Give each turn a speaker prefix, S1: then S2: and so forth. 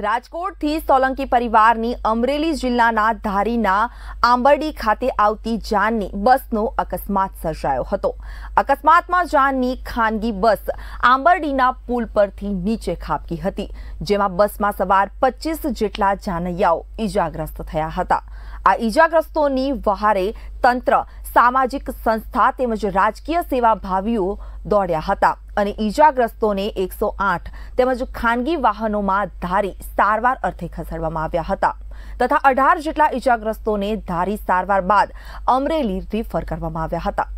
S1: રાજકોટથી સોલંકી પરિવારની અમરેલી જિલ્લાના ધારીના આંબરડી ખાતે આવતી જાનની બસનો અકસ્માત સર્જાયો હતો અકસ્માતમાં જાનની ખાનગી બસ આંબરડીના પુલ પરથી નીચે ખાબકી હતી જેમાં બસમાં સવાર પચીસ જેટલા જાનૈયાઓ ઈજાગ્રસ્ત થયા હતા આ ઈજાગ્રસ્તોની વહારે તંત્ર સામાજિક સંસ્થા તેમજ રાજકીય સેવા ભાવીઓ દોડ્યા હતા અને ઈજાગ્રસ્તોને એકસો આઠ તેમજ ખાનગી વાહનોમાં ધારી સારવાર અર્થે ખસેડવામાં આવ્યા હતા તથા અઢાર જેટલા ઈજાગ્રસ્તોને ધારી સારવાર બાદ અમરેલી રીફર કરવામાં આવ્યા હતા